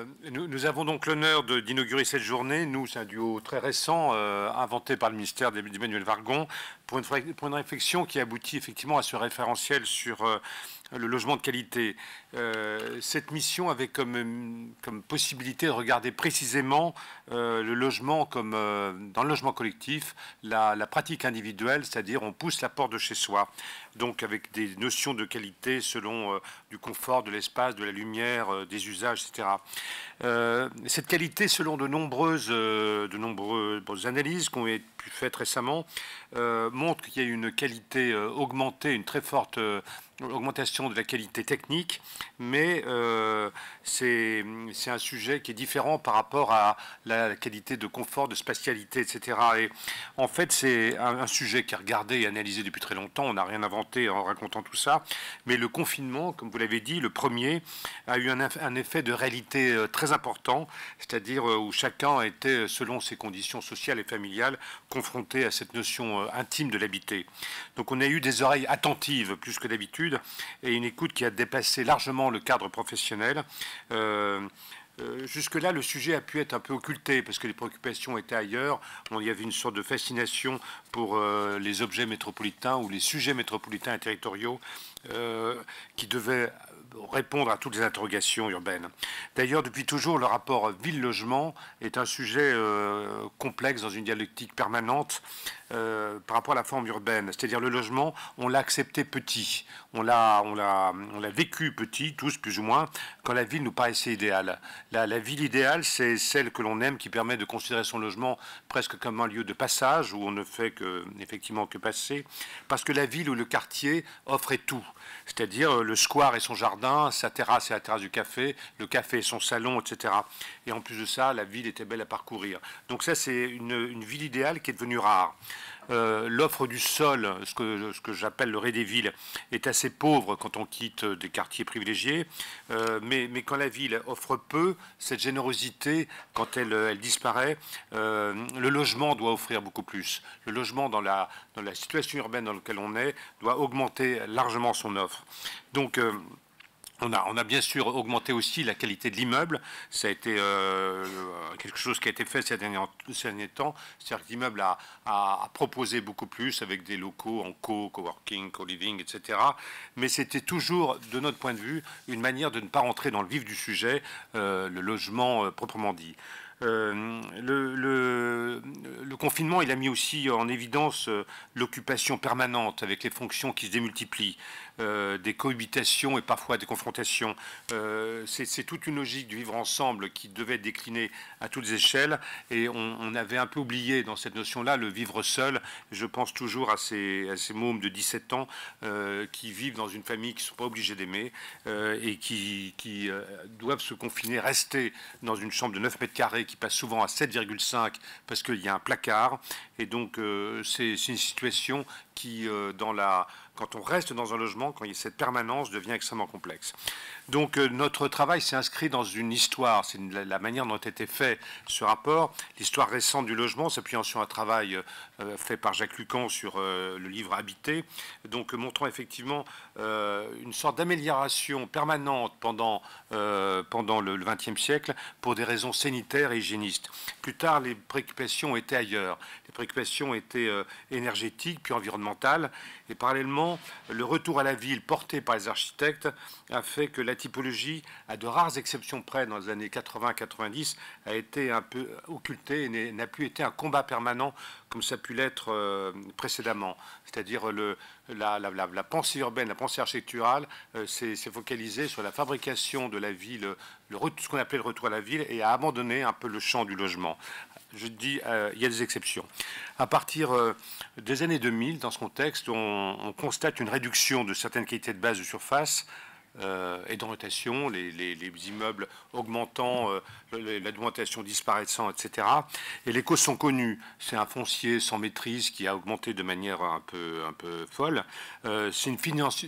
Euh, nous, avons donc l'honneur d'inaugurer cette journée. Nous, c'est un duo très récent, euh, inventé par le ministère d'Emmanuel Vargon, pour une, réflexion qui aboutit effectivement à ce référentiel sur euh, le logement de qualité. Euh, cette mission avait comme, comme, possibilité de regarder précisément euh, le logement comme euh, dans le logement collectif, la, pratique individuelle, c'est-à-dire on pousse la porte de chez soi, donc avec des notions de qualité selon du confort, de l'espace, de la lumière, des usages, etc. cette qualité, selon de nombreuses, de nombreuses analyses qui ont été faites récemment, montre qu'il y a une qualité augmentée, une très forte augmentation de la qualité technique, mais euh, c'est un sujet qui est différent par rapport à la qualité de confort, de spatialité, etc. Et en fait, c'est un, sujet qui est regardé et analysé depuis très longtemps. On n'a rien inventé en racontant tout ça. Mais le confinement, comme vous l'avez dit, le premier, a eu un, un effet de réalité euh, très important, c'est-à-dire euh, où chacun était, selon ses conditions sociales et familiales, confronté à cette notion intime de l'habité. Donc on a eu des oreilles attentives plus que d'habitude et une écoute qui a dépassé largement le cadre professionnel. Euh, euh, jusque-là, le sujet a pu être un peu occulté parce que les préoccupations étaient ailleurs. Il y avait une sorte de fascination pour euh, les objets métropolitains ou les sujets métropolitains et territoriaux qui devaient répondre à toutes les interrogations urbaines. D'ailleurs, depuis toujours, le rapport ville-logement est un sujet complexe dans une dialectique permanente euh, par rapport à la forme urbaine. C'est-à-dire le logement, on l'a accepté petit, on l'a, vécu petit, tous plus ou moins, quand la ville nous paraissait idéale. La, ville idéale, c'est celle que l'on aime, qui permet de considérer son logement presque comme un lieu de passage où on ne fait que, effectivement que passer, parce que la ville ou le quartier offrait tout, c'est-à-dire euh, le square et son jardin, sa terrasse et la terrasse du café, le café et son salon, etc. Et en plus de ça, la ville était belle à parcourir. Donc ça, c'est une ville idéale qui est devenue rare. Euh, l'offre du sol, ce que, j'appelle le rez des villes, est assez pauvre quand on quitte des quartiers privilégiés. Euh, mais, quand la ville offre peu, cette générosité, quand elle, disparaît, euh, le logement doit offrir beaucoup plus. Le logement, dans la, dans la situation urbaine dans laquelle on est, doit augmenter largement son offre. Donc, on a, bien sûr augmenté aussi la qualité de l'immeuble. Ça a été euh, quelque chose qui a été fait ces derniers, temps. C'est-à-dire que l'immeuble a, proposé beaucoup plus avec des locaux en co, coworking, co-living, etc. Mais c'était toujours, de notre point de vue, une manière de ne pas rentrer dans le vif du sujet, euh, le logement euh, proprement dit. le, le, confinement, il a mis aussi en évidence l'occupation permanente avec les fonctions qui se démultiplient. Euh, des cohabitations et parfois des confrontations. Euh, c'est toute une logique du vivre ensemble qui devait décliner à toutes échelles et on, avait un peu oublié dans cette notion-là le vivre seul. Je pense toujours à ces, à ces mômes de 17 ans euh, qui vivent dans une famille qui ne sont pas obligés d'aimer et qui, qui doivent se confiner, rester dans une chambre de 9 mètres carrés qui passe souvent à 7,5 parce qu'il y a un placard. Et donc c'est une situation qui, dans la quand on reste dans un logement, quand il cette permanence devient extrêmement complexe. Donc euh, notre travail s'est inscrit dans une histoire, c'est la, manière dont a été fait ce rapport, l'histoire récente du logement, s'appuyant sur un travail euh, euh, fait par Jacques Lucan sur le livre Habité, donc montrant effectivement une sorte d'amélioration permanente pendant, pendant le XXe siècle pour des raisons sanitaires et hygiénistes. Plus tard, les préoccupations étaient ailleurs préoccupation était euh, énergétique, puis environnementale. Et parallèlement, le retour à la ville porté par les architectes a fait que la typologie, à de rares exceptions près dans les années 80-90, a été un peu occultée et n'a plus été un combat permanent comme ça a pu l'être euh, précédemment. C'est-à-dire le, la, la, la, pensée urbaine, la pensée architecturale euh, s'est focalisée sur la fabrication de la ville, le, ce qu'on appelait le retour à la ville, et a abandonné un peu le champ du logement je dis, euh, il y a des exceptions. À partir euh, des années 2000, dans ce contexte, on, constate une réduction de certaines qualités de base de surface euh, et d'orientation, les, immeubles augmentant, euh, l'augmentation disparaissant, etc. Et les causes sont connues. C'est un foncier sans maîtrise qui a augmenté de manière un peu, un peu folle. Euh, c'est une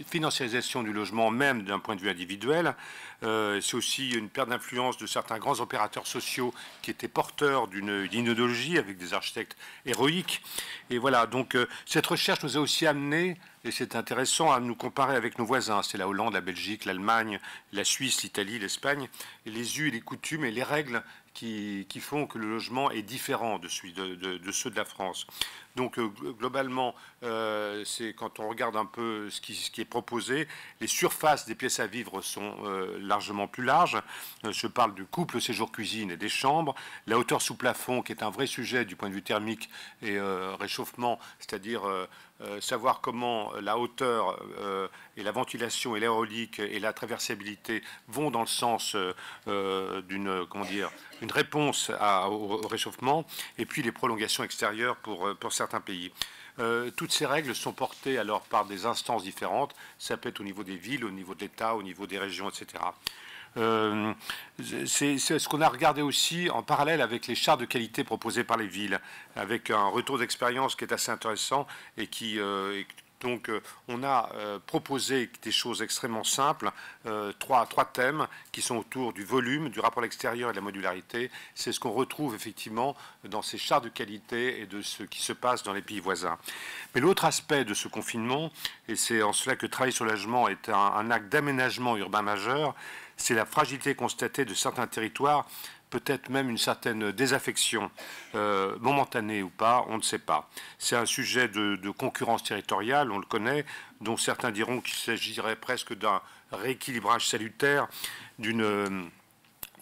financiarisation du logement même d'un point de vue individuel. Euh, c'est aussi une perte d'influence de certains grands opérateurs sociaux qui étaient porteurs d'une idéologie avec des architectes héroïques. Et voilà, donc cette recherche nous a aussi amené et c'est intéressant à nous comparer avec nos voisins. C'est la Hollande, la Belgique, l'Allemagne, la Suisse, l'Italie, l'Espagne. Les us, les coutumes et les règles qui, font que le logement est différent de, celui de ceux de la France. Donc euh, globalement, euh, c'est quand on regarde un peu ce qui, est proposé, les surfaces des pièces à vivre sont euh, largement plus larges. je parle du couple séjour-cuisine et des chambres. La hauteur sous plafond, qui est un vrai sujet du point de vue thermique et réchauffement, c'est-à-dire savoir comment la hauteur et la ventilation et l'aérolique et la traversabilité vont dans le sens d'une comment dire une réponse au réchauffement et puis les prolongations extérieures pour pour pays. Euh, toutes ces règles sont portées alors par des instances différentes. Ça peut être au niveau des villes, au niveau de l'État, au niveau des régions, etc. Euh, c'est ce qu'on a regardé aussi en parallèle avec les chartes de qualité proposées par les villes, avec un retour d'expérience qui est assez intéressant et qui, euh, donc euh, on a euh, proposé des choses extrêmement simples, euh, trois, trois thèmes qui sont autour du volume, du rapport à l'extérieur et de la modularité. C'est ce qu'on retrouve effectivement dans ces chartes de qualité et de ce qui se passe dans les pays voisins. Mais l'autre aspect de ce confinement, et c'est en cela que travailler sur l'agement est un acte d'aménagement urbain majeur, c'est la fragilité constatée de certains territoires peut-être même une certaine désaffection, euh, momentanée ou pas, on ne sait pas. C'est un sujet de, concurrence territoriale, on le connaît, dont certains diront qu'il s'agirait presque d'un rééquilibrage salutaire, d'une euh,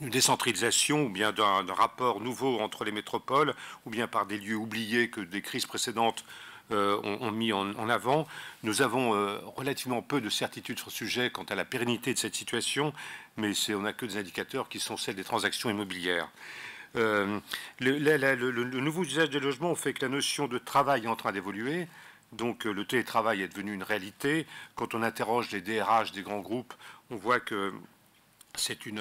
décentralisation ou bien d'un rapport nouveau entre les métropoles, ou bien par des lieux oubliés que des crises précédentes euh, ont, mis en, avant. Nous avons euh, relativement peu de certitudes sur le sujet quant à la pérennité de cette situation, mais on n'a que des indicateurs qui sont celles des transactions immobilières. Euh, le, nouveau usage des logements fait que la notion de travail est en train d'évoluer. Donc le télétravail est devenu une réalité. Quand on interroge les DRH des grands groupes, on voit que c'est une,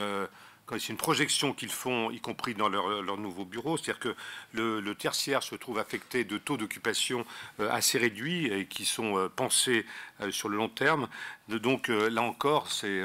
c'est une projection qu'ils font, y compris dans leur, nouveau bureau, c'est-à-dire que le, tertiaire se trouve affecté de taux d'occupation euh, assez réduits et qui sont euh, pensés euh, sur le long terme. Donc là encore, c'est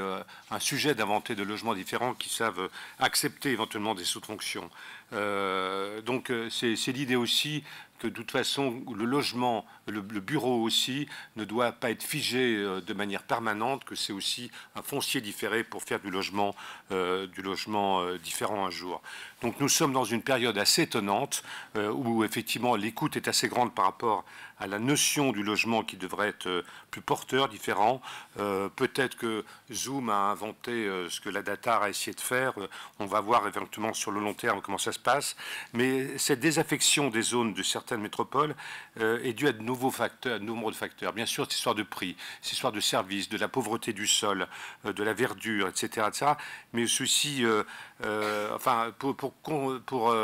un sujet d'inventer de logements différents qui savent accepter éventuellement des sous-fonctions. donc c'est l'idée aussi que de toute façon, le logement, le, bureau aussi, ne doit pas être figé euh, de manière permanente, que c'est aussi un foncier différé pour faire du logement, euh, du logement euh, différent un jour. Donc nous sommes dans une période assez étonnante où effectivement l'écoute est assez grande par rapport à la notion du logement qui devrait être euh, plus porteur, différent. Euh, peut-être que Zoom a inventé euh, ce que la data a essayé de faire. On va voir éventuellement sur le long terme comment ça se passe. Mais cette désaffection des zones de certaines métropoles est due à de nouveaux facteurs, à de nombreux facteurs. Bien sûr, cette histoire de prix, c'est histoire de services, de la pauvreté du sol, de la verdure, etc., Mais ceci, enfin, pour, pour, pour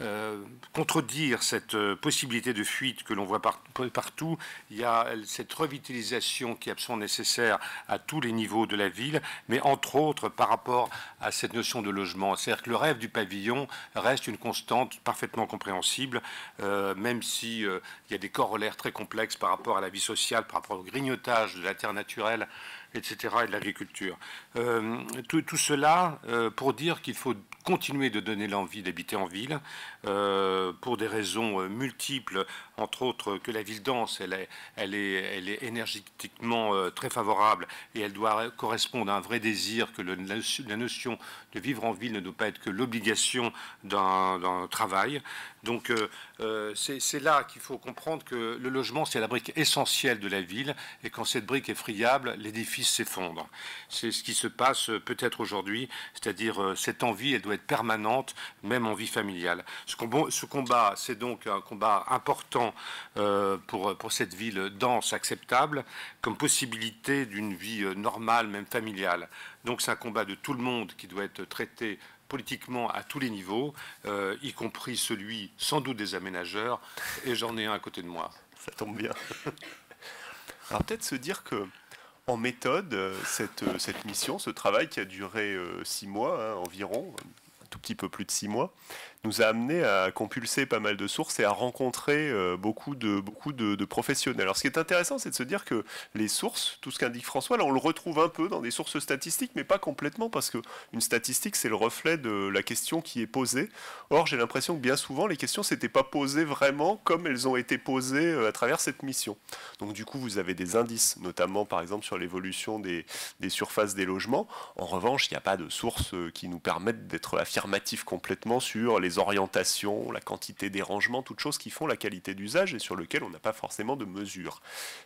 euh, contredire cette euh, possibilité de fuite que l'on voit partout. Il y a cette revitalisation qui est absolument nécessaire à tous les niveaux de la ville, mais entre autres par rapport à cette notion de logement. C'est-à-dire que le rêve du pavillon reste une constante parfaitement compréhensible, euh, même s'il y a des corollaires très complexes par rapport à la vie sociale, par rapport au grignotage de la terre naturelle etc., et de l'agriculture. Euh, tout, cela euh, pour dire qu'il faut continuer de donner l'envie d'habiter en ville euh, pour des raisons multiples entre autres que la ville dense, elle est, elle est, elle est énergétiquement euh, très favorable et elle doit correspondre à un vrai désir que la, notion de vivre en ville ne doit pas être que l'obligation d'un travail. Donc euh, euh, c'est là qu'il faut comprendre que le logement, c'est la brique essentielle de la ville et quand cette brique est friable, l'édifice s'effondre. C'est ce qui se passe peut-être aujourd'hui, c'est-à-dire cette envie, elle doit être permanente, même en vie familiale. Ce, combat, c'est donc un combat important euh, pour, cette ville dense, acceptable, comme possibilité d'une vie euh, normale, même familiale. Donc c'est un combat de tout le monde qui doit être traité politiquement à tous les niveaux, euh, y compris celui sans doute des aménageurs, et j'en ai un à côté de moi. Ça tombe bien. Alors peut-être se dire que en méthode, cette, mission, ce travail qui a duré six mois hein, environ, un tout petit peu plus de six mois, nous a amené à compulser pas mal de sources et à rencontrer euh, beaucoup, de, beaucoup de, professionnels. Alors ce qui est intéressant, c'est de se dire que les sources, tout ce qu'indique François, là on le retrouve un peu dans des sources statistiques, mais pas complètement, parce qu'une statistique, c'est le reflet de la question qui est posée. Or, j'ai l'impression que bien souvent, les questions s'étaient pas posées vraiment comme elles ont été posées euh, à travers cette mission. Donc du coup, vous avez des indices, notamment par exemple sur l'évolution des, des surfaces des logements. En revanche, il n'y a pas de sources euh, qui nous permettent d'être affirmatifs complètement sur les les orientations, la quantité des rangements, toutes choses qui font la qualité d'usage et sur lesquelles on n'a pas forcément de mesure.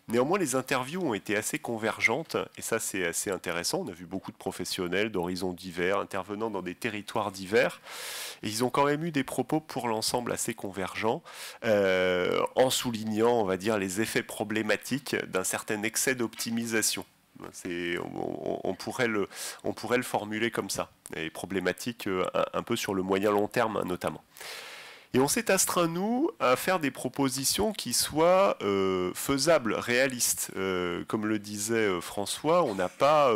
Néanmoins, les interviews ont été assez convergentes et ça c'est assez intéressant. On a vu beaucoup de professionnels d'horizons divers intervenant dans des territoires divers et ils ont quand même eu des propos pour l'ensemble assez convergents euh, en soulignant, on va dire, les effets problématiques d'un certain excès d'optimisation on, pourrait le, formuler comme ça, et problématique euh, un peu sur le moyen long terme hein, notamment. Et on s'est astreint, nous, à faire des propositions qui soient euh, faisables, réalistes. Euh, comme le disait euh, François, on n'a pas,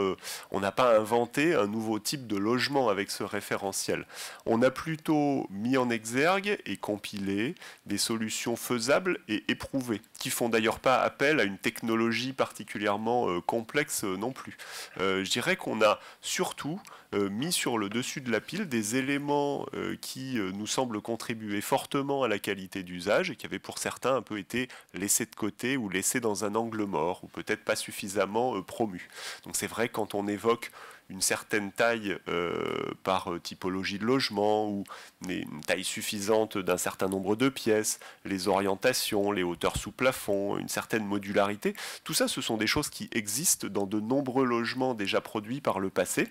pas inventé un nouveau type de logement avec ce référentiel. On a plutôt mis en exergue et compilé des solutions faisables et éprouvées, qui font d'ailleurs pas appel à une technologie particulièrement complexe non plus. je dirais qu'on a surtout mis sur le dessus de la pile des éléments qui nous semblent contribuer fortement à la qualité d'usage et qui avait pour certains un peu été laissé de côté ou laissé dans un angle mort ou peut-être pas suffisamment euh, promu Donc c'est vrai quand on évoque une certaine taille euh, par euh, typologie de logement ou une taille suffisante d'un certain nombre de pièces, les orientations, les hauteurs sous plafond, une certaine modularité. Tout ça, ce sont des choses qui existent dans de nombreux logements déjà produits par le passé.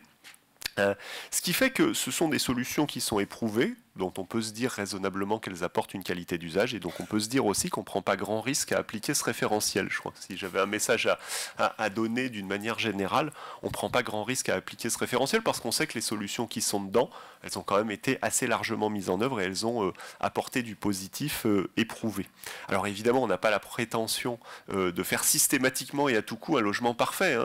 Hein. ce qui fait que ce sont des solutions qui sont éprouvées, dont on peut se dire raisonnablement qu'elles apportent une qualité d'usage. Et donc on peut se dire aussi qu'on ne prend pas grand risque à appliquer ce référentiel. Je crois que si j'avais un message à, donner d'une manière générale, on ne prend pas grand risque à appliquer ce référentiel parce qu'on sait que les solutions qui sont dedans, elles ont quand même été assez largement mises en œuvre et elles ont euh, apporté du positif euh, éprouvé. Alors évidemment, on n'a pas la prétention euh, de faire systématiquement et à tout coup un logement parfait. Hein.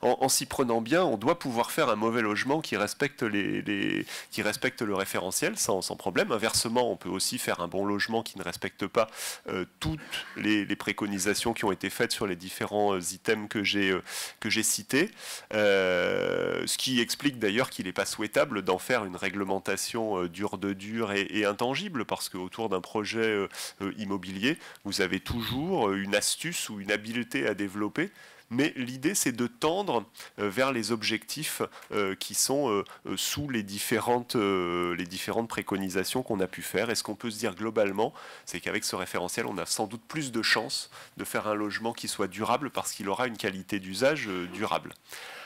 En, s'y prenant bien, on doit pouvoir faire un mauvais logement qui respecte, les, qui le référentiel. Ça, sans problème. Inversement, on peut aussi faire un bon logement qui ne respecte pas euh, toutes les, préconisations qui ont été faites sur les différents euh, items que j'ai euh, que cités. ce qui explique d'ailleurs qu'il n'est pas souhaitable d'en faire une réglementation dure de dure et, intangible, parce qu'autour d'un projet immobilier, vous avez toujours une astuce ou une habileté à développer mais l'idée c'est de tendre euh, vers les objectifs euh, qui sont euh, sous les différentes, les différentes préconisations qu'on a pu faire. Et ce qu'on peut se dire globalement, c'est qu'avec ce référentiel, on a sans doute plus de chances de faire un logement qui soit durable parce qu'il aura une qualité d'usage durable.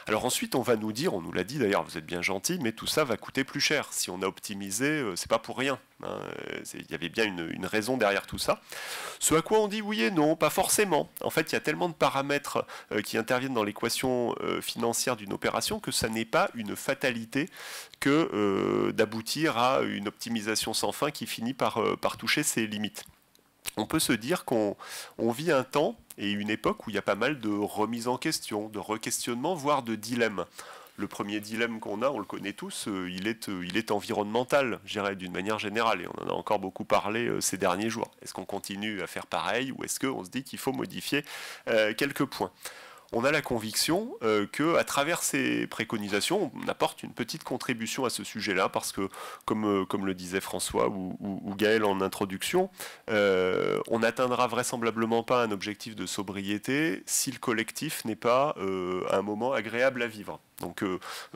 Alors ensuite, on va nous dire, on nous l'a dit d'ailleurs, vous êtes bien gentil, mais tout ça va coûter plus cher. Si on a optimisé, c'est pas pour rien. Hein, euh, il y avait bien une, raison derrière tout ça. Ce à quoi on dit oui et non, pas forcément. En fait, il y a tellement de paramètres euh, qui interviennent dans l'équation euh, financière d'une opération que ça n'est pas une fatalité que d'aboutir à une optimisation sans fin qui finit par, toucher ses limites on peut se dire qu'on vit un temps et une époque où il y a pas mal de remises en question, de requestionnement, voire de dilemmes le premier dilemme qu'on a, on le connaît tous, euh, il est, euh, il est environnemental, j'irais d'une manière générale, et on en a encore beaucoup parlé euh, ces derniers jours. Est-ce qu'on continue à faire pareil ou est-ce qu'on se dit qu'il faut modifier quelques points on a la conviction qu'à euh, que, à travers ces préconisations, on apporte une petite contribution à ce sujet-là, parce que, comme, euh, comme le disait François ou, Gaël en introduction, euh, on n'atteindra vraisemblablement pas un objectif de sobriété si le collectif n'est pas un moment agréable à vivre. Donc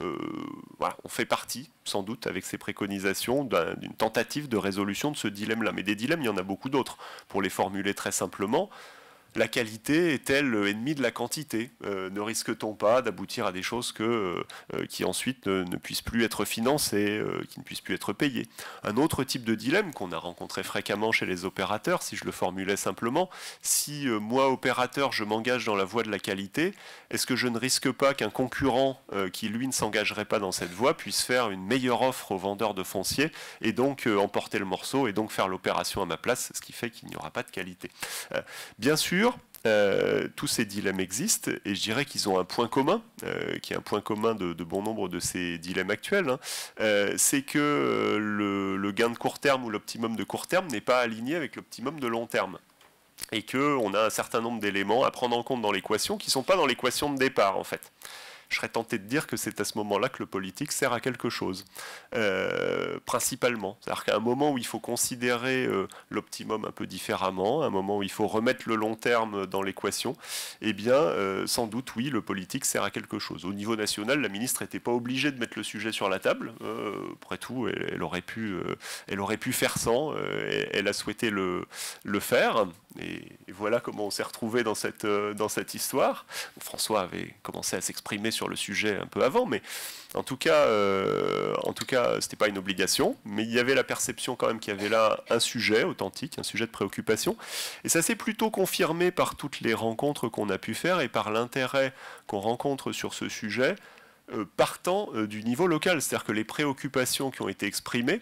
on fait partie, sans doute, avec ces préconisations, d'une tentative de résolution de ce dilemme-là. Mais des dilemmes, il y en a beaucoup d'autres. Pour les formuler très simplement, la qualité est-elle ennemie de la quantité euh, Ne risque-t-on pas d'aboutir à des choses euh, euh, qui ensuite ne, puissent plus être financées, qui ne puissent plus être payées Un autre type de dilemme qu'on a rencontré fréquemment chez les opérateurs, si je le formulais simplement, si moi, opérateur, je m'engage dans la voie de la qualité, est-ce que je ne risque pas qu'un concurrent qui, lui, ne s'engagerait pas dans cette voie puisse faire une meilleure offre aux vendeurs de foncier et donc emporter le morceau et donc faire l'opération à ma place, ce qui fait qu'il n'y aura pas de qualité Bien sûr, euh, tous ces dilemmes existent et je dirais qu'ils ont un point commun, euh, qui est un point commun de, bon nombre de ces dilemmes actuels, hein. euh, c'est que le, le, gain de court terme ou l'optimum de court terme n'est pas aligné avec l'optimum de long terme et qu'on a un certain nombre d'éléments à prendre en compte dans l'équation qui ne sont pas dans l'équation de départ en fait je serais tenté de dire que c'est à ce moment-là que le politique sert à quelque chose, euh, principalement. C'est-à-dire qu'à un moment où il faut considérer euh, l'optimum un peu différemment, à un moment où il faut remettre le long terme dans l'équation, eh bien, euh, sans doute, oui, le politique sert à quelque chose. Au niveau national, la ministre n'était pas obligée de mettre le sujet sur la table. après tout, elle, aurait pu, elle aurait pu faire sans. Elle, a souhaité le, le faire. Et, voilà comment on s'est retrouvé dans cette, dans cette histoire. François avait commencé à s'exprimer sur le sujet un peu avant, mais en tout cas, euh, en tout cas, c'était pas une obligation, mais il y avait la perception quand même qu'il y avait là un sujet authentique, un sujet de préoccupation, et ça s'est plutôt confirmé par toutes les rencontres qu'on a pu faire et par l'intérêt qu'on rencontre sur ce sujet, euh, partant euh, du niveau local, c'est-à-dire que les préoccupations qui ont été exprimées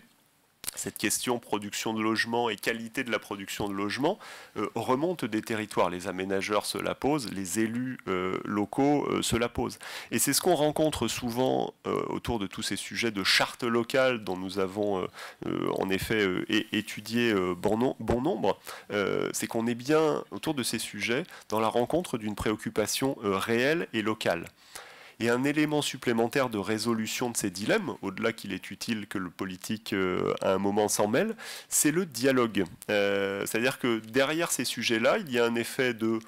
cette question production de logement et qualité de la production de logement euh, remonte des territoires. Les aménageurs se la posent, les élus euh, locaux euh, se la posent. Et c'est ce qu'on rencontre souvent autour de tous ces sujets de charte locale dont nous avons en effet étudié bon, nombre. c'est qu'on est bien autour de ces sujets dans la rencontre d'une préoccupation réelle et locale et un élément supplémentaire de résolution de ces dilemmes, au-delà qu'il est utile que le politique euh, à un moment s'en mêle, c'est le dialogue. Euh, c'est-à-dire que derrière ces sujets-là, il y a un effet de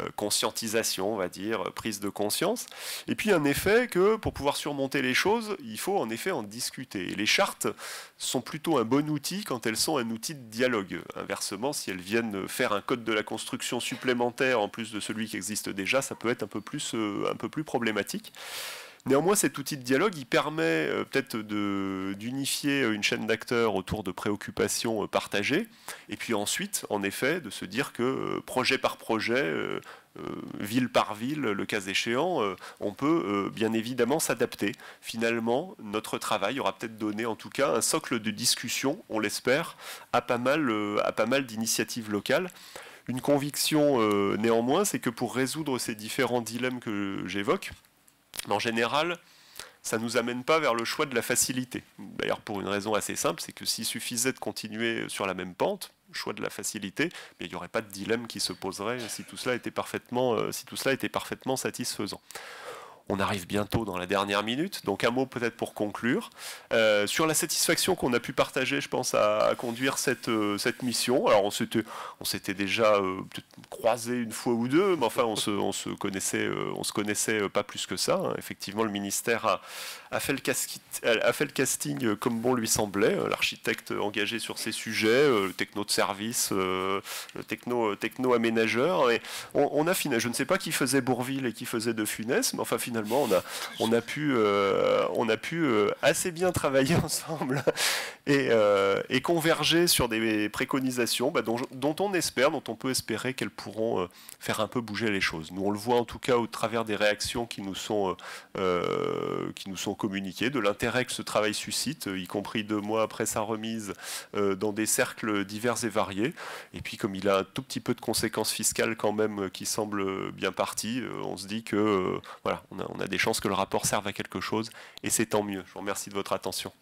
euh, conscientisation, on va dire, euh, prise de conscience. Et puis un effet que pour pouvoir surmonter les choses, il faut en effet en discuter. les chartes sont plutôt un bon outil quand elles sont un outil de dialogue. Inversement, si elles viennent faire un code de la construction supplémentaire en plus de celui qui existe déjà, ça peut être un peu plus, euh, un peu plus problématique. Néanmoins, cet outil de dialogue, il permet euh, peut-être d'unifier euh, une chaîne d'acteurs autour de préoccupations euh, partagées, et puis ensuite, en effet, de se dire que projet par projet, ville par ville, le cas échéant, on peut bien évidemment s'adapter. Finalement, notre travail aura peut-être donné en tout cas un socle de discussion, on l'espère, à pas à pas mal d'initiatives locales. Une conviction néanmoins, c'est que pour résoudre ces différents dilemmes que j'évoque, en général, ça ne nous amène pas vers le choix de la facilité. D'ailleurs, pour une raison assez simple, c'est que s'il suffisait de continuer sur la même pente, choix de la facilité, mais il n'y aurait pas de dilemme qui se poserait si tout cela était parfaitement euh, satisfaisant. On arrive bientôt dans la dernière minute, donc un mot peut-être pour conclure. Euh, sur la satisfaction qu'on a pu partager, je pense, à, conduire cette, euh, cette mission. Alors on s'était, on s'était déjà euh, croisé une fois ou deux, mais enfin on se, se connaissait, on se connaissait pas plus que ça. Hein. Effectivement, le ministère a, fait le a, fait le casting comme bon lui semblait. L'architecte engagé sur ces sujets, techno de service, le techno, techno aménageur. Et on, on a Je ne sais pas qui faisait Bourville et qui faisait De Funès, mais enfin finalement on a, on a pu, euh, on a pu euh, assez bien travailler ensemble euh, et, converger sur des préconisations bah, dont, on espère, dont on peut espérer qu'elles pourront faire un peu bouger les choses. Nous, on le voit en tout cas au travers des réactions qui nous sont, qui nous sont communiquées, de l'intérêt que ce travail suscite, y compris deux mois après sa remise dans des cercles divers et variés. Et puis, comme il a un tout petit peu de conséquences fiscales quand même qui semblent bien parties, on se dit que voilà, on a, on a des chances que le rapport serve à quelque chose, et c'est tant mieux. Je vous remercie de votre attention.